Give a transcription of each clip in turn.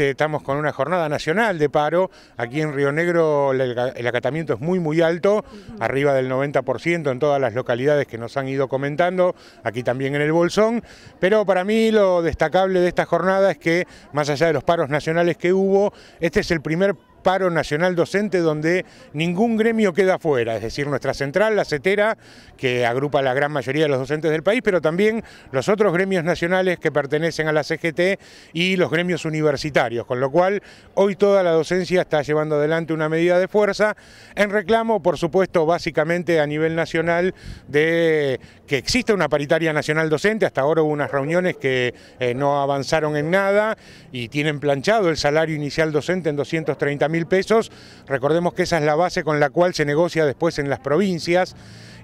Este, estamos con una jornada nacional de paro. Aquí en Río Negro el, acatamiento es muy, muy alto, arriba del 90% en todas las localidades que nos han ido comentando, aquí también en el Bolsón. Pero para mí lo destacable de esta jornada es que, más allá de los paros nacionales que hubo, este es el primer paro nacional docente donde ningún gremio queda fuera, es decir, nuestra central, la CETERA, que agrupa la gran mayoría de los docentes del país, pero también los otros gremios nacionales que pertenecen a la CGT y los gremios universitarios, con lo cual hoy toda la docencia está llevando adelante una medida de fuerza en reclamo, por supuesto, básicamente a nivel nacional de que exista una paritaria nacional docente, hasta ahora hubo unas reuniones que eh, no avanzaron en nada y tienen planchado el salario inicial docente en 230 mil pesos. Recordemos que esa es la base con la cual se negocia después en las provincias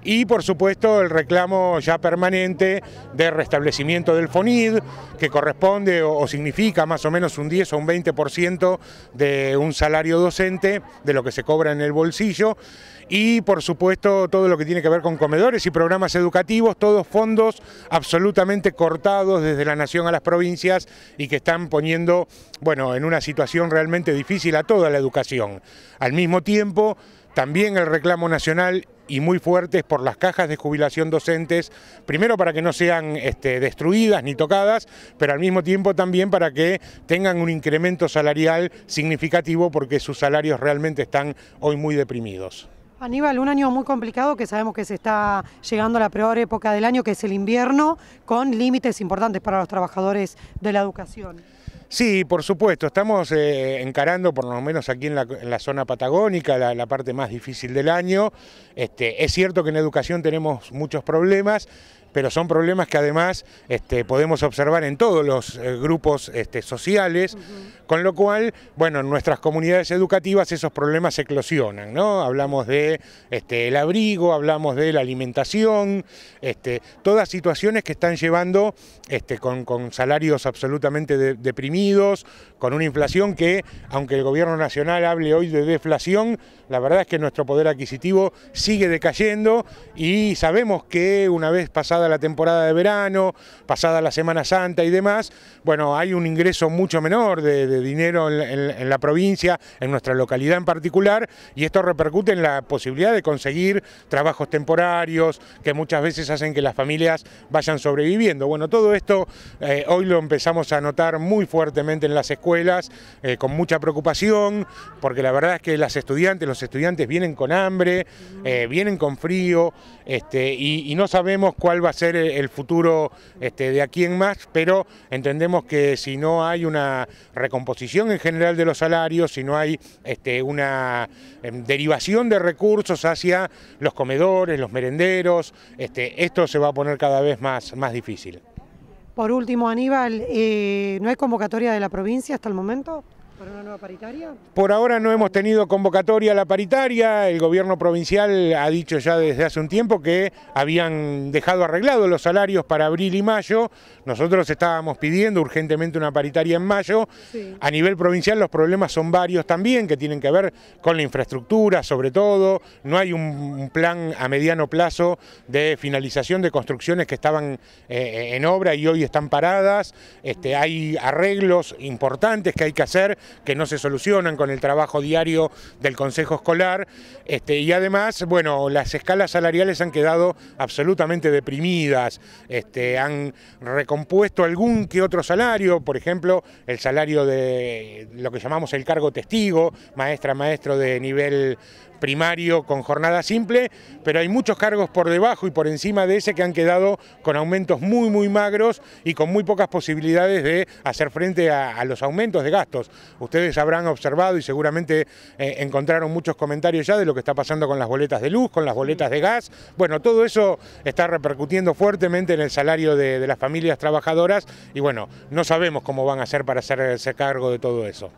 y por supuesto el reclamo ya permanente de restablecimiento del FONID, que corresponde o, significa más o menos un 10 o un 20% de un salario docente, de lo que se cobra en el bolsillo, y por supuesto todo lo que tiene que ver con comedores y programas educativos, todos fondos absolutamente cortados desde la nación a las provincias y que están poniendo, bueno, en una situación realmente difícil a toda la educación. Al mismo tiempo, también el reclamo nacional y muy fuertes por las cajas de jubilación docentes, primero para que no sean este, destruidas ni tocadas, pero al mismo tiempo también para que tengan un incremento salarial significativo porque sus salarios realmente están hoy muy deprimidos. Aníbal, un año muy complicado que sabemos que se está llegando a la peor época del año, que es el invierno, con límites importantes para los trabajadores de la educación. Sí, por supuesto, estamos eh, encarando, por lo menos aquí en la, zona patagónica, la, parte más difícil del año. Este, es cierto que en educación tenemos muchos problemas, pero son problemas que además este, podemos observar en todos los eh, grupos este, sociales, con lo cual, bueno, en nuestras comunidades educativas esos problemas eclosionan, ¿no? Hablamos de este, el abrigo, hablamos de la alimentación, todas situaciones que están llevando con, salarios absolutamente deprimidos, con una inflación que, aunque el gobierno nacional hable hoy de deflación, la verdad es que nuestro poder adquisitivo sigue decayendo y sabemos que una vez pasada la temporada de verano, pasada la Semana Santa y demás, bueno, hay un ingreso mucho menor de, dinero en, la provincia, en nuestra localidad en particular, y esto repercute en la posibilidad de conseguir trabajos temporarios que muchas veces hacen que las familias vayan sobreviviendo. Bueno, todo esto eh, hoy lo empezamos a notar muy fuertemente en las escuelas, eh, con mucha preocupación, porque la verdad es que las estudiantes, los estudiantes vienen con hambre, eh, vienen con frío, este, y, y no sabemos cuál va a ser eh, el futuro este, de aquí en más, pero entendemos que si no hay una recomposición en general de los salarios, si no hay este, una em, derivación de recursos hacia los comedores, los merenderos, este, esto se va a poner cada vez más, más difícil. Por último, Aníbal, eh, ¿no hay convocatoria de la provincia hasta el momento? ¿Para una nueva paritaria? Por ahora no hemos tenido convocatoria a la paritaria, el gobierno provincial ha dicho ya desde hace un tiempo que habían dejado arreglados los salarios para abril y mayo, nosotros estábamos pidiendo urgentemente una paritaria en mayo, a nivel provincial los problemas son varios también que tienen que ver con la infraestructura sobre todo, no hay un plan a mediano plazo de finalización de construcciones que estaban eh, en obra y hoy están paradas, este, hay arreglos importantes que hay que hacer, que no se solucionan con el trabajo diario del Consejo Escolar. Este, y además, bueno, las escalas salariales han quedado absolutamente deprimidas, este, han recompuesto algún que otro salario, por ejemplo, el salario de lo que llamamos el cargo testigo, maestra, maestro de nivel primario con jornada simple, pero hay muchos cargos por debajo y por encima de ese que han quedado con aumentos muy, muy magros y con muy pocas posibilidades de hacer frente a los aumentos de gastos. Ustedes habrán observado y seguramente eh, encontraron muchos comentarios ya de lo que está pasando con las boletas de luz, con las boletas de gas. Bueno, todo eso está repercutiendo fuertemente en el salario de, de las familias trabajadoras y bueno, no sabemos cómo van a hacer para hacerse cargo de todo eso.